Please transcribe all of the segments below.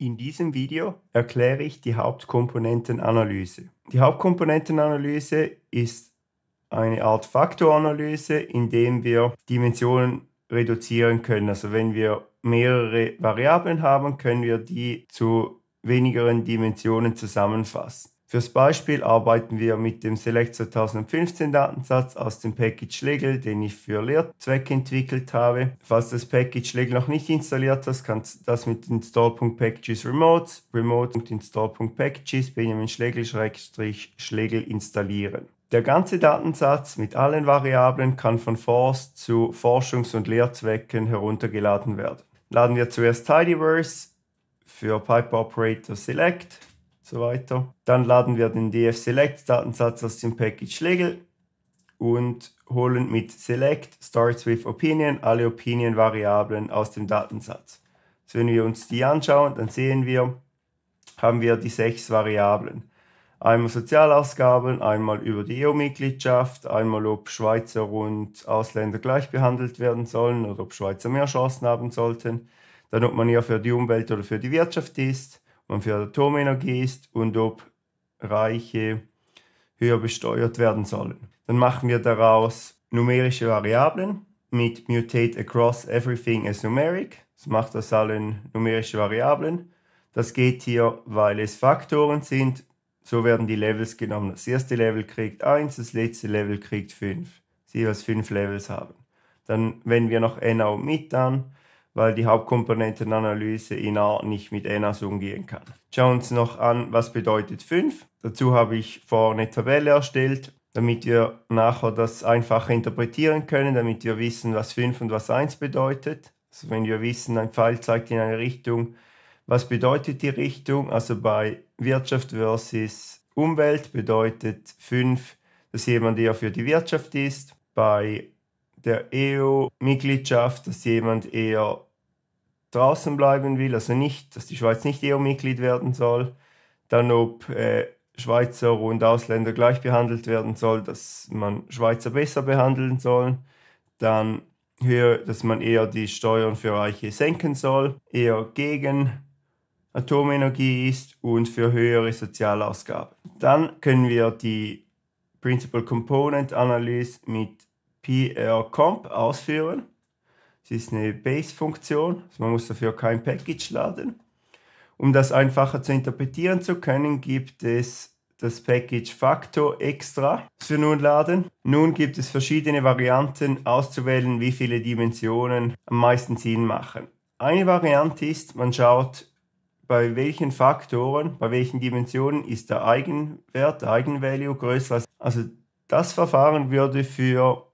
In diesem Video erkläre ich die Hauptkomponentenanalyse. Die Hauptkomponentenanalyse ist eine Art Faktoranalyse, in dem wir Dimensionen reduzieren können. Also wenn wir mehrere Variablen haben, können wir die zu wenigeren Dimensionen zusammenfassen. Fürs Beispiel arbeiten wir mit dem Select 2015 Datensatz aus dem Package Legel, den ich für Lehrzweck entwickelt habe. Falls das Package Legel noch nicht installiert hast, kannst du das mit install.packages remote, remote.install.packages, Benjamin Schlegel-Schlegel installieren. Der ganze Datensatz mit allen Variablen kann von Force zu Forschungs- und Lehrzwecken heruntergeladen werden. Laden wir zuerst Tidyverse für Pipe Operator Select, so weiter. Dann laden wir den DF Select Datensatz aus dem Package Legel und holen mit Select Starts with Opinion alle Opinion Variablen aus dem Datensatz. Also wenn wir uns die anschauen, dann sehen wir, haben wir die sechs Variablen. Einmal Sozialausgaben, einmal über die EU-Mitgliedschaft, einmal ob Schweizer und Ausländer gleich behandelt werden sollen oder ob Schweizer mehr Chancen haben sollten, dann ob man eher für die Umwelt oder für die Wirtschaft ist, und für Atomenergie ist und ob Reiche höher besteuert werden sollen. Dann machen wir daraus numerische Variablen mit mutate across everything as numeric. Das macht das allen numerische Variablen. Das geht hier, weil es Faktoren sind. So werden die Levels genommen. Das erste Level kriegt 1, das letzte Level kriegt 5. Sie jeweils 5 Levels haben. Dann wenden wir noch NO mit an weil die Hauptkomponentenanalyse in A nicht mit NAS umgehen kann. Schauen wir uns noch an, was bedeutet 5. Dazu habe ich vorne eine Tabelle erstellt, damit wir nachher das einfach interpretieren können, damit wir wissen, was 5 und was 1 bedeutet. Also wenn wir wissen, ein Pfeil zeigt in eine Richtung, was bedeutet die Richtung? Also bei Wirtschaft versus Umwelt bedeutet 5, dass jemand eher für die Wirtschaft ist. Bei der EU-Mitgliedschaft, dass jemand eher draußen bleiben will, also nicht, dass die Schweiz nicht EU-Mitglied werden soll, dann ob äh, Schweizer und Ausländer gleich behandelt werden soll, dass man Schweizer besser behandeln soll, dann höher, dass man eher die Steuern für Reiche senken soll, eher gegen Atomenergie ist und für höhere Sozialausgaben. Dann können wir die Principal Component Analyse mit pr-comp ausführen. Es ist eine Base-Funktion, also man muss dafür kein Package laden. Um das einfacher zu interpretieren zu können, gibt es das Package Factor extra für nun laden. Nun gibt es verschiedene Varianten auszuwählen, wie viele Dimensionen am meisten Sinn machen. Eine Variante ist, man schaut, bei welchen Faktoren, bei welchen Dimensionen ist der Eigenwert, der Eigenvalue größer. Also das Verfahren würde für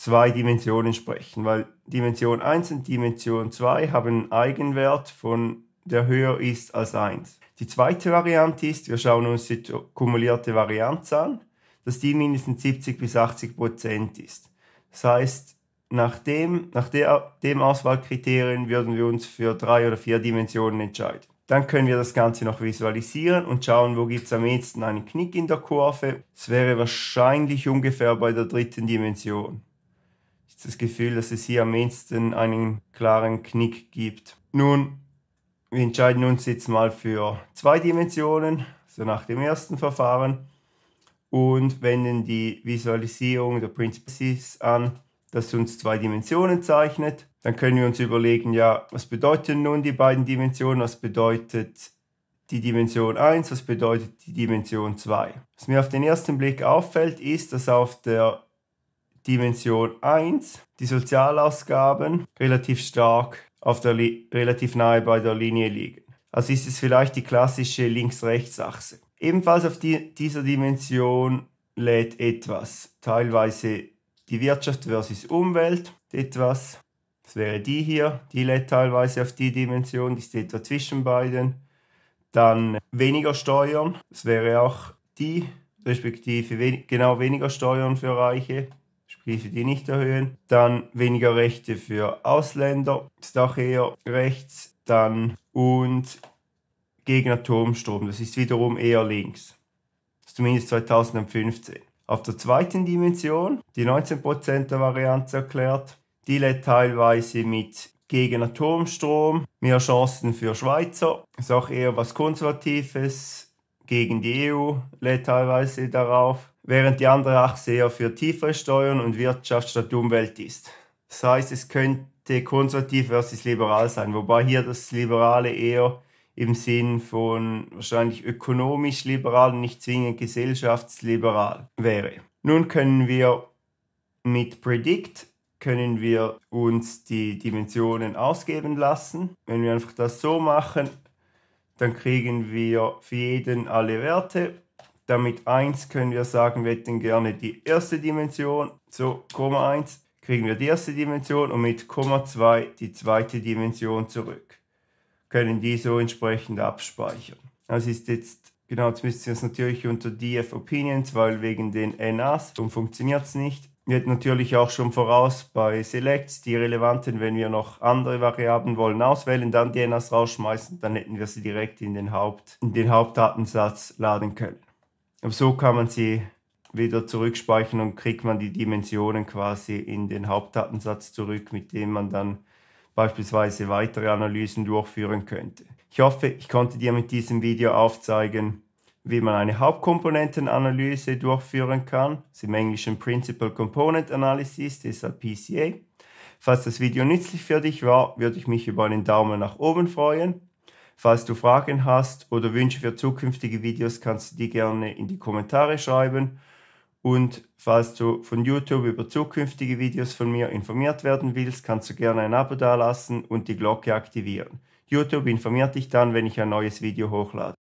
zwei Dimensionen sprechen, weil Dimension 1 und Dimension 2 haben einen Eigenwert von der höher ist als 1. Die zweite Variante ist, wir schauen uns die kumulierte Varianz an, dass die mindestens 70 bis 80 Prozent ist. Das heißt, nach, dem, nach der, dem Auswahlkriterien würden wir uns für drei oder vier Dimensionen entscheiden. Dann können wir das Ganze noch visualisieren und schauen, wo gibt es am ehesten einen Knick in der Kurve. Es wäre wahrscheinlich ungefähr bei der dritten Dimension das Gefühl, dass es hier am wenigsten einen klaren Knick gibt. Nun, wir entscheiden uns jetzt mal für zwei Dimensionen, so nach dem ersten Verfahren, und wenden die Visualisierung der Principles an, das uns zwei Dimensionen zeichnet. Dann können wir uns überlegen, ja, was bedeuten nun die beiden Dimensionen, was bedeutet die Dimension 1, was bedeutet die Dimension 2. Was mir auf den ersten Blick auffällt, ist, dass auf der Dimension 1 die Sozialausgaben relativ stark auf der Li relativ nahe bei der Linie liegen. Also ist es vielleicht die klassische Links-Rechts-Achse. Ebenfalls auf die, dieser Dimension lädt etwas, teilweise die Wirtschaft versus Umwelt etwas. Das wäre die hier, die lädt teilweise auf die Dimension, die steht dazwischen beiden. Dann weniger Steuern, das wäre auch die, respektive we genau weniger Steuern für Reiche. Preise, die nicht erhöhen. Dann weniger Rechte für Ausländer, ist auch eher rechts. Dann und gegen Atomstrom, das ist wiederum eher links. Zumindest 2015. Auf der zweiten Dimension, die 19% der Varianz erklärt, die lädt teilweise mit gegen Atomstrom, mehr Chancen für Schweizer, ist auch eher was Konservatives, gegen die EU lädt teilweise darauf, während die andere Achse eher für tiefere Steuern und Wirtschaft statt Umwelt ist. Das heißt, es könnte konservativ versus liberal sein, wobei hier das Liberale eher im Sinn von wahrscheinlich ökonomisch liberal und nicht zwingend gesellschaftsliberal wäre. Nun können wir mit Predict können wir uns die Dimensionen ausgeben lassen. Wenn wir einfach das so machen, dann kriegen wir für jeden alle Werte damit 1 können wir sagen, wir hätten gerne die erste Dimension. So, Komma 1 kriegen wir die erste Dimension und mit Komma 2 die zweite Dimension zurück. Können die so entsprechend abspeichern. Das ist jetzt, genau, jetzt müsst ihr es natürlich unter DF Opinions, weil wegen den NAs, darum funktioniert es nicht. Wir hätten natürlich auch schon voraus bei Selects die relevanten, wenn wir noch andere Variablen wollen, auswählen, dann die NAs rausschmeißen, dann hätten wir sie direkt in den, Haupt, in den Hauptdatensatz laden können. Aber so kann man sie wieder zurückspeichern und kriegt man die Dimensionen quasi in den Hauptdatensatz zurück, mit dem man dann beispielsweise weitere Analysen durchführen könnte. Ich hoffe, ich konnte dir mit diesem Video aufzeigen, wie man eine Hauptkomponentenanalyse durchführen kann. Das ist im Englischen Principal Component Analysis, deshalb PCA. Falls das Video nützlich für dich war, würde ich mich über einen Daumen nach oben freuen. Falls du Fragen hast oder Wünsche für zukünftige Videos, kannst du die gerne in die Kommentare schreiben. Und falls du von YouTube über zukünftige Videos von mir informiert werden willst, kannst du gerne ein Abo dalassen und die Glocke aktivieren. YouTube informiert dich dann, wenn ich ein neues Video hochlade.